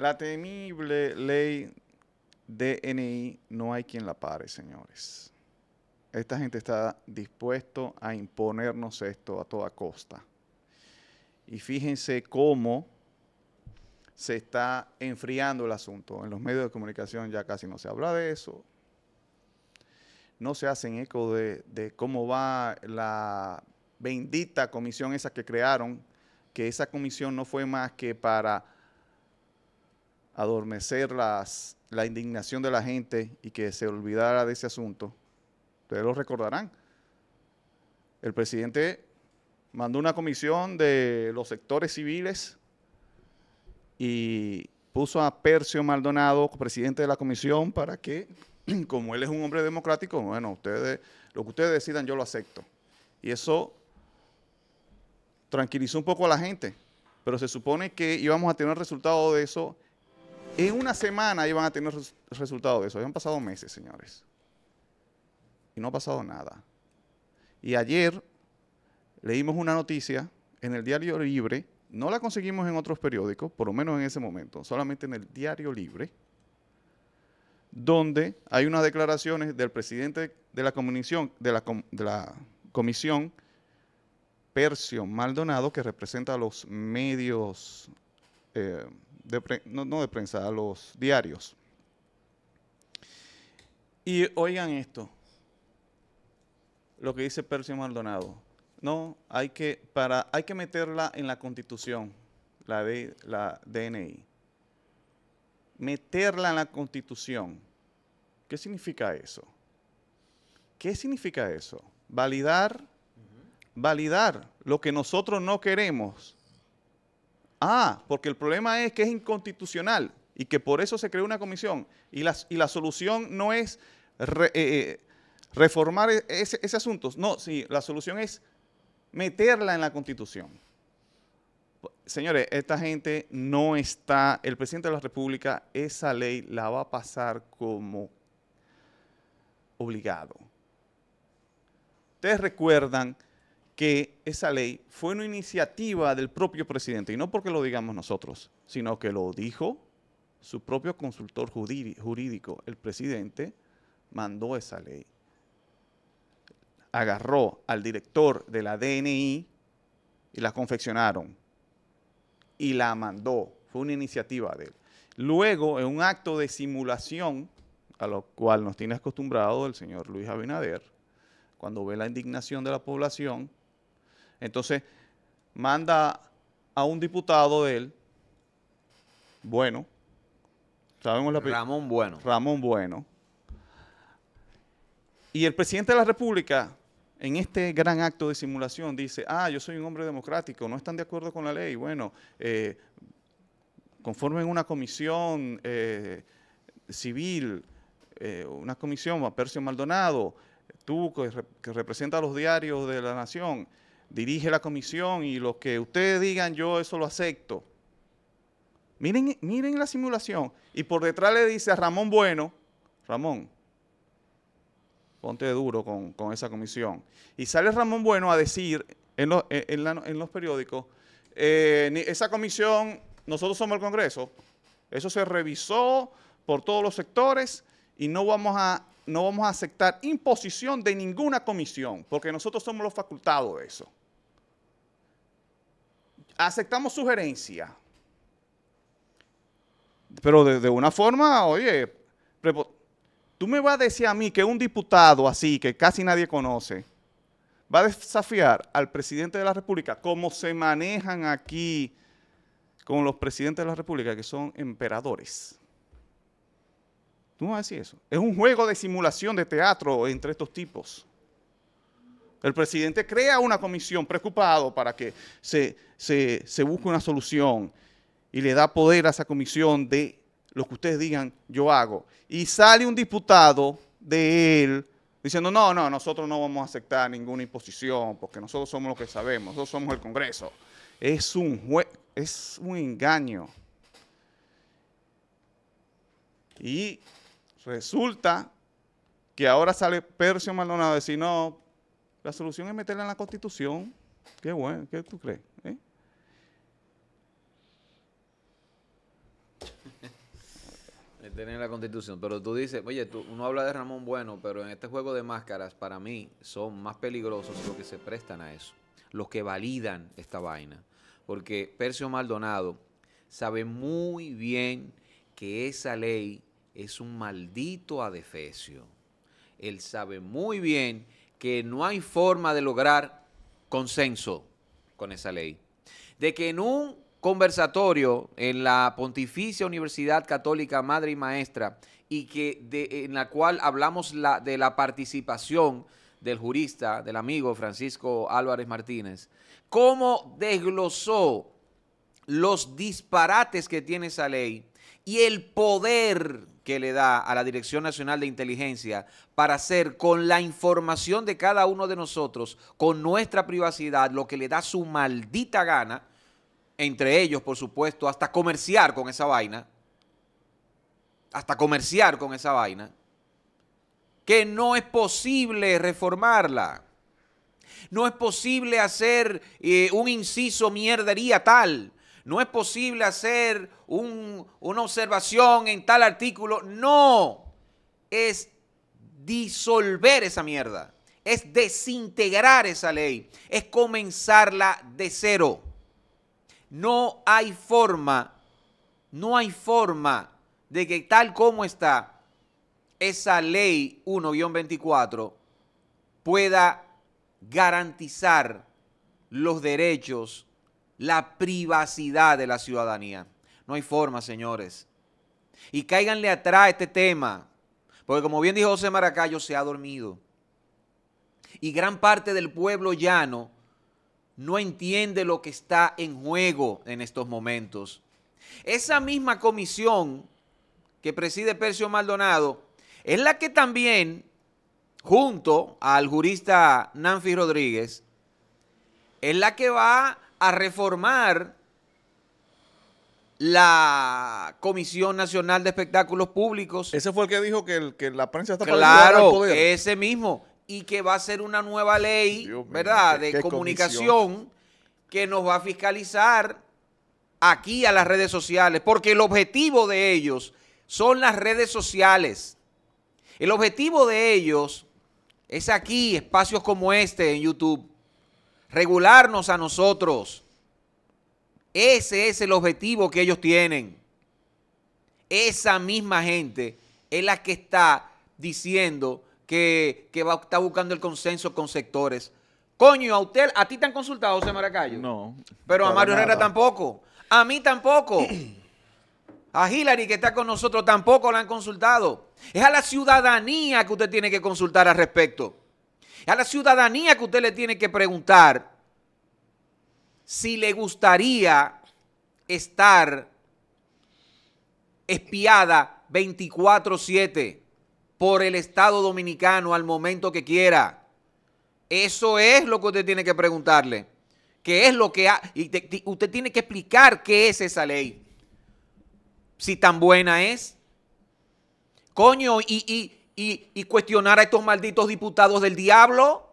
La temible ley DNI no hay quien la pare, señores. Esta gente está dispuesto a imponernos esto a toda costa. Y fíjense cómo se está enfriando el asunto. En los medios de comunicación ya casi no se habla de eso. No se hacen eco de, de cómo va la bendita comisión esa que crearon, que esa comisión no fue más que para adormecer las, la indignación de la gente y que se olvidara de ese asunto. Ustedes lo recordarán. El presidente mandó una comisión de los sectores civiles y puso a Percio Maldonado, presidente de la comisión, para que, como él es un hombre democrático, bueno, ustedes, lo que ustedes decidan yo lo acepto. Y eso tranquilizó un poco a la gente, pero se supone que íbamos a tener resultados resultado de eso en una semana iban a tener resultados de eso. Han pasado meses, señores. Y no ha pasado nada. Y ayer leímos una noticia en el Diario Libre. No la conseguimos en otros periódicos, por lo menos en ese momento, solamente en el Diario Libre, donde hay unas declaraciones del presidente de la Comisión, de la, comisión Percio Maldonado, que representa a los medios eh, no, de prensa, a los diarios. Y oigan esto, lo que dice Percio Maldonado. No, hay que, para, hay que meterla en la constitución, la, de, la DNI. Meterla en la constitución. ¿Qué significa eso? ¿Qué significa eso? Validar, validar lo que nosotros no queremos Ah, porque el problema es que es inconstitucional y que por eso se creó una comisión. Y la, y la solución no es eh, eh, reformar e, ese, ese, asunto. No, sí, la solución es meterla en la constitución. Señores, esta gente no está, el presidente de la República, esa ley la va a pasar como obligado. Ustedes recuerdan que esa ley fue una iniciativa del propio presidente, y no porque lo digamos nosotros, sino que lo dijo su propio consultor jurídico. El presidente mandó esa ley. Agarró al director de la DNI y la confeccionaron y la mandó. Fue una iniciativa de él. Luego, en un acto de simulación, a lo cual nos tiene acostumbrado el señor Luis Abinader, cuando ve la indignación de la población, entonces, manda a un diputado de él, bueno, sabemos la Ramón Bueno. Ramón Bueno. Y el presidente de la República, en este gran acto de simulación, dice, ah, yo soy un hombre democrático, no están de acuerdo con la ley, bueno, conforme eh, conformen una comisión eh, civil, eh, una comisión, a Percio Maldonado, tú que, representa a los diarios de la nación, dirige la comisión y lo que ustedes digan, yo eso lo acepto. Miren, miren la simulación. Y por detrás le dice a Ramón Bueno, Ramón, ponte duro con, esa comisión. Y sale Ramón Bueno a decir en, los periódicos, eh, esa comisión, nosotros somos el Congreso, eso se revisó por todos los sectores y no vamos a no vamos a aceptar imposición de ninguna comisión, porque nosotros somos los facultados de eso aceptamos sugerencia Pero de, de, una forma, oye, tú me vas a decir a mí que un diputado así, que casi nadie conoce, va a desafiar al presidente de la República, como se manejan aquí con los presidentes de la República, que son emperadores. ¿Tú me vas a decir eso? Es un juego de simulación de teatro entre estos tipos. El presidente crea una comisión preocupado para que se, se, busque una solución y le da poder a esa comisión de lo que ustedes digan, yo hago. Y sale un diputado de él diciendo, no, no, nosotros no vamos a aceptar ninguna imposición porque nosotros somos lo que sabemos, nosotros somos el Congreso. Es un, es un engaño. Y resulta que ahora sale Percio Maldonado a decir, no, la solución es meterla en la Constitución. Qué bueno, ¿qué tú crees? ¿Eh? Meterla en la Constitución. Pero tú dices, oye, tú, uno habla de Ramón Bueno, pero en este juego de máscaras, para mí, son más peligrosos los que se prestan a eso. Los que validan esta vaina. Porque Percio Maldonado sabe muy bien que esa ley es un maldito adefesio. Él sabe muy bien que no hay forma de lograr consenso con esa ley. De que en un conversatorio en la Pontificia Universidad Católica Madre y Maestra y que en la cual hablamos de la participación del jurista, del amigo Francisco Álvarez Martínez, cómo desglosó los disparates que tiene esa ley y el poder que le da a la Dirección Nacional de Inteligencia para hacer con la información de cada uno de nosotros, con nuestra privacidad, lo que le da su maldita gana, entre ellos, por supuesto, hasta comerciar con esa vaina, hasta comerciar con esa vaina, que no es posible reformarla. No es posible hacer eh, un inciso mierdería tal no es posible hacer una observación en tal artículo. No, es disolver esa mierda, es desintegrar esa ley, es comenzarla de cero. No hay forma, no hay forma de que tal como está esa ley 1-24 pueda garantizar los derechos la privacidad de la ciudadanía. No hay forma, señores. Y cáiganle atrás este tema, porque como bien dijo José Maracayo, se ha dormido. Y gran parte del pueblo llano no entiende lo que está en juego en estos momentos. Esa misma comisión que preside Percio Maldonado es la que también, junto al jurista Nanfi Rodríguez, es la que va a reformar la Comisión Nacional de Espectáculos Públicos. Ese fue el que dijo que, la prensa está claro, el poder. ese mismo. Y que va a ser una nueva ley, ¿verdad?, de comunicación que nos va a fiscalizar aquí a las redes sociales, porque el objetivo de ellos son las redes sociales. El objetivo de ellos es aquí, espacios como este en YouTube regularnos a nosotros. Ese es el objetivo que ellos tienen. Esa misma gente es la que está diciendo que, va, está buscando el consenso con sectores. Coño, a usted, a ti te han consultado, José Maracayo. No. Pero a Mario Herrera tampoco. A mí tampoco. A Hillary, que está con nosotros, tampoco la han consultado. Es a la ciudadanía que usted tiene que consultar al respecto. A la ciudadanía que usted le tiene que preguntar si le gustaría estar espiada 24/7 por el Estado Dominicano al momento que quiera. Eso es lo que usted tiene que preguntarle. ¿Qué es lo que ha, y usted tiene que explicar qué es esa ley? Si tan buena es. Coño, y y, cuestionar a estos malditos diputados del diablo?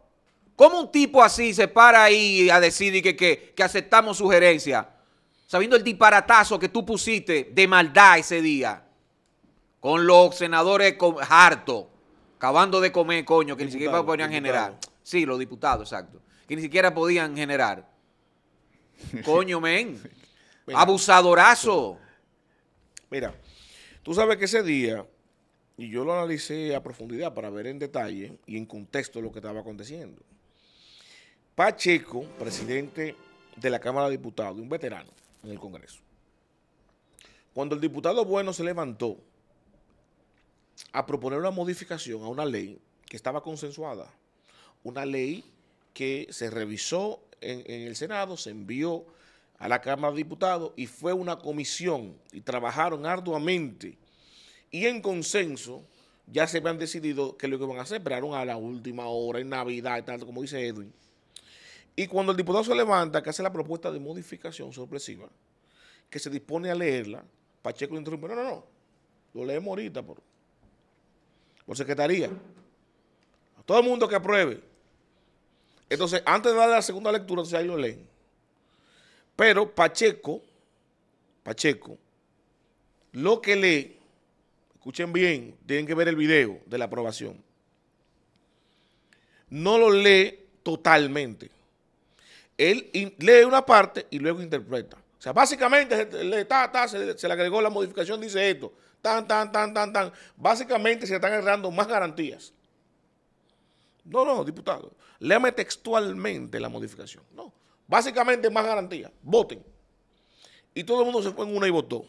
¿Cómo un tipo así se para ahí a decir que, que, que aceptamos sugerencia Sabiendo el disparatazo que tú pusiste de maldad ese día con los senadores harto acabando de comer, coño, que ni siquiera podían generar. Sí, los diputados, exacto. Que ni siquiera podían generar. Coño, men. Abusadorazo. Mira, tú sabes que ese día y yo lo analicé a profundidad para ver en detalle y en contexto lo que estaba aconteciendo. Pacheco, presidente de la Cámara de Diputados, un veterano en el Congreso. Cuando el diputado Bueno se levantó a proponer una modificación a una ley que estaba consensuada, una ley que se revisó en, en el Senado, se envió a la Cámara de Diputados y fue una comisión y trabajaron arduamente y en consenso ya se han decidido que lo que van a hacer, esperaron a la última hora, en Navidad, y tal, como dice Edwin. Y cuando el diputado se levanta, que hace la propuesta de modificación sorpresiva, que se dispone a leerla, Pacheco lo interrumpe, no, no, no, lo leemos ahorita por, por secretaría. A todo el mundo que apruebe. Entonces, antes de darle la segunda lectura, se ahí lo leen. Pero Pacheco, Pacheco, lo que lee escuchen bien, tienen que ver el video de la aprobación. No lo lee totalmente. Él lee una parte y luego interpreta. O sea, básicamente se, le agregó la modificación, dice esto, tan, tan, tan, tan, tan. Básicamente se están agarrando más garantías. No, no, diputado, léame textualmente la modificación. No, básicamente más garantías. Voten. Y todo el mundo se fue en una y votó.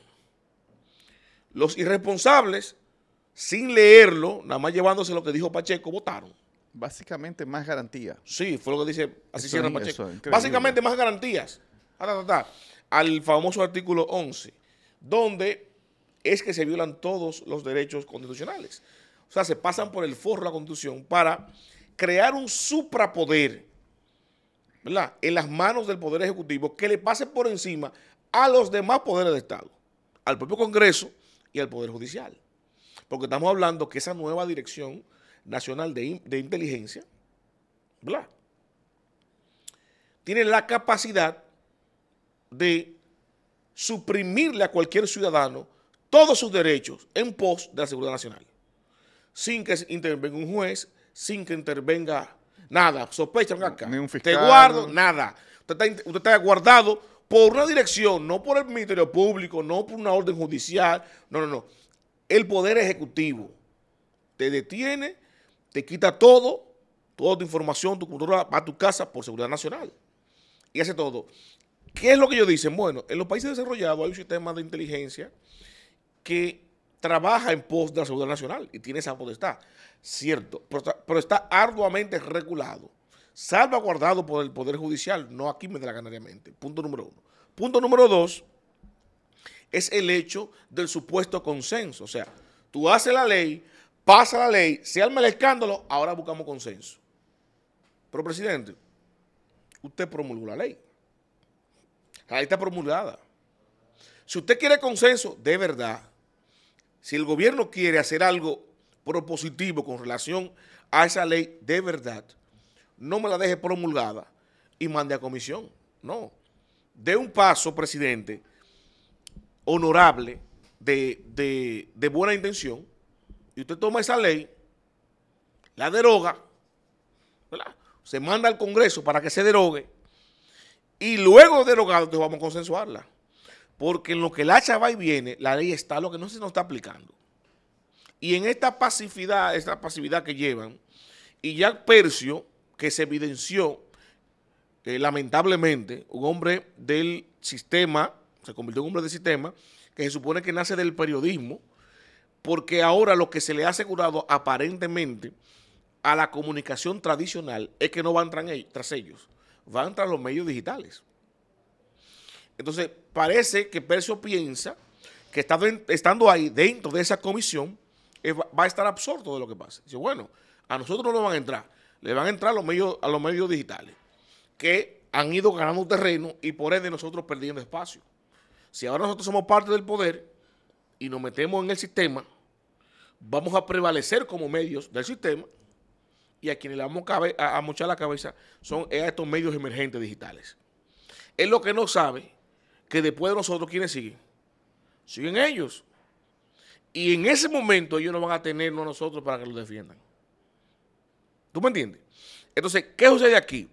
Los irresponsables, sin leerlo, nada más llevándose lo que dijo Pacheco, votaron. Básicamente más garantías. Sí, fue lo que dice, así cierra Pacheco. Básicamente más garantías. Al famoso artículo 11, donde es que se violan todos los derechos constitucionales. O sea, se pasan por el forro la constitución para crear un suprapoder, ¿verdad? En las manos del Poder Ejecutivo que le pase por encima a los demás poderes de Estado, al propio Congreso y al Poder Judicial. Porque estamos hablando que esa nueva Dirección Nacional de, Inteligencia, bla, Tiene la capacidad de suprimirle a cualquier ciudadano todos sus derechos en pos de la seguridad nacional. Sin que intervenga un juez, sin que intervenga nada. Sospecha, acá. un Te guardo, nada. usted está guardado por una dirección, no por el Ministerio Público, no por una orden judicial, no, no, no. El Poder Ejecutivo te detiene, te quita todo, toda tu información, tu cultura, va a tu casa por seguridad nacional. Y hace todo. ¿Qué es lo que ellos dicen? Bueno, en los países desarrollados hay un sistema de inteligencia que trabaja en pos de la seguridad nacional y tiene esa potestad, cierto, pero está, pero está arduamente regulado salvaguardado por el Poder Judicial, no aquí me la mente. Punto número uno. Punto número dos es el hecho del supuesto consenso. O sea, tú haces la ley, pasa la ley, se arma el escándalo, ahora buscamos consenso. Pero, presidente, usted promulgó la ley. La ley está promulgada. Si usted quiere consenso, de verdad, si el gobierno quiere hacer algo propositivo con relación a esa ley, de verdad, no me la deje promulgada y mande a comisión. No. De un paso, presidente, honorable, de, buena intención, y usted toma esa ley, la deroga, se manda al Congreso para que se derogue, y luego derogado, entonces vamos a consensuarla. Porque en lo que la hacha va y viene, la ley está, lo que no se nos está aplicando. Y en esta pasividad, esta pasividad que llevan, y ya Percio, que se evidenció, lamentablemente, un hombre del sistema, se convirtió en un hombre del sistema, que se supone que nace del periodismo, porque ahora lo que se le ha asegurado aparentemente a la comunicación tradicional es que no van tras ellos, van tras los medios digitales. Entonces, parece que Percio piensa que estando ahí dentro de esa comisión, eh, va a estar absorto de lo que pasa. Dice, bueno, a nosotros no nos van a entrar, le van a entrar a los medios, a los medios digitales, que han ido ganando terreno y por ende nosotros perdiendo espacio. Si ahora nosotros somos parte del poder y nos metemos en el sistema, vamos a prevalecer como medios del sistema y a quienes le vamos a, a mochar la cabeza son estos medios emergentes digitales. Es lo que no sabe que después de nosotros, ¿quiénes siguen? Siguen ellos. Y en ese momento ellos no van a tenernos a nosotros para que los defiendan. ¿Tú me entiendes? Entonces, ¿qué sucede aquí?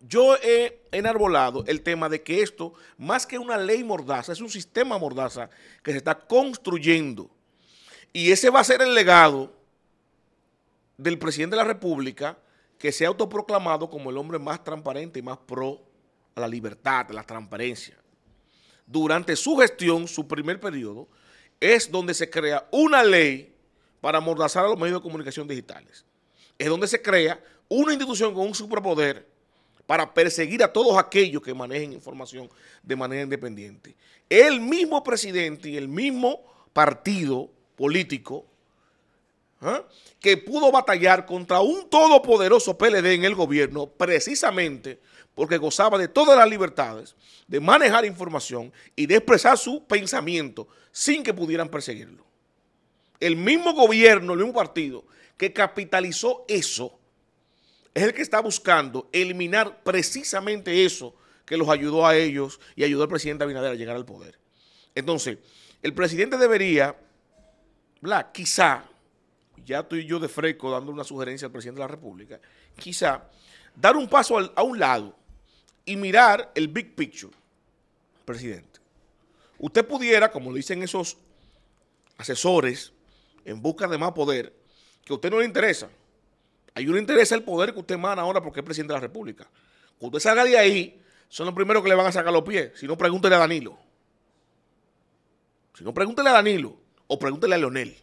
Yo he enarbolado el tema de que esto, más que una ley mordaza, es un sistema mordaza que se está construyendo. Y ese va a ser el legado del presidente de la República que se ha autoproclamado como el hombre más transparente y más pro a la libertad, a la transparencia. Durante su gestión, su primer periodo, es donde se crea una ley para amordazar a los medios de comunicación digitales es donde se crea una institución con un superpoder para perseguir a todos aquellos que manejen información de manera independiente. El mismo presidente y el mismo partido político ¿ah? que pudo batallar contra un todopoderoso PLD en el gobierno precisamente porque gozaba de todas las libertades de manejar información y de expresar su pensamiento sin que pudieran perseguirlo. El mismo gobierno, el mismo partido que capitalizó eso es el que está buscando eliminar precisamente eso que los ayudó a ellos y ayudó al presidente Abinader a llegar al poder. Entonces, el presidente debería, bla, quizá, ya estoy yo de freco dando una sugerencia al presidente de la República, quizá dar un paso a un lado y mirar el big picture, presidente. Usted pudiera, como lo dicen esos asesores, en busca de más poder, que a usted no le interesa. A uno le interesa el poder que usted emana ahora porque es presidente de la República. Cuando usted salga de ahí, son los primeros que le van a sacar los pies. Si no, pregúntele a Danilo. Si no, pregúntele a Danilo o pregúntele a Leonel.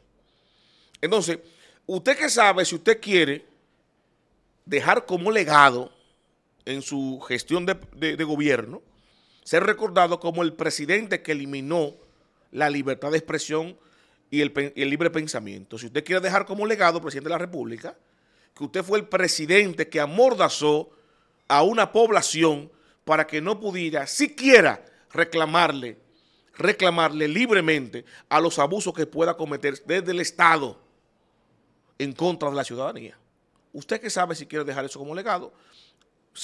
Entonces, usted que sabe si usted quiere dejar como legado en su gestión de gobierno, ser recordado como el presidente que eliminó la libertad de expresión, y el, libre pensamiento. Si usted quiere dejar como legado, presidente de la República, que usted fue el presidente que amordazó a una población para que no pudiera siquiera reclamarle, reclamarle libremente a los abusos que pueda cometer desde el Estado en contra de la ciudadanía. Usted que sabe si quiere dejar eso como legado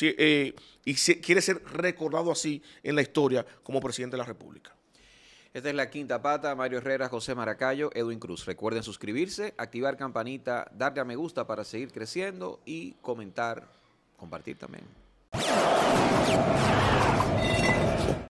eh, y si quiere ser recordado así en la historia como presidente de la República. Esta es la quinta pata, Mario Herrera, José Maracayo, Edwin Cruz. Recuerden suscribirse, activar campanita, darle a me gusta para seguir creciendo y comentar, compartir también.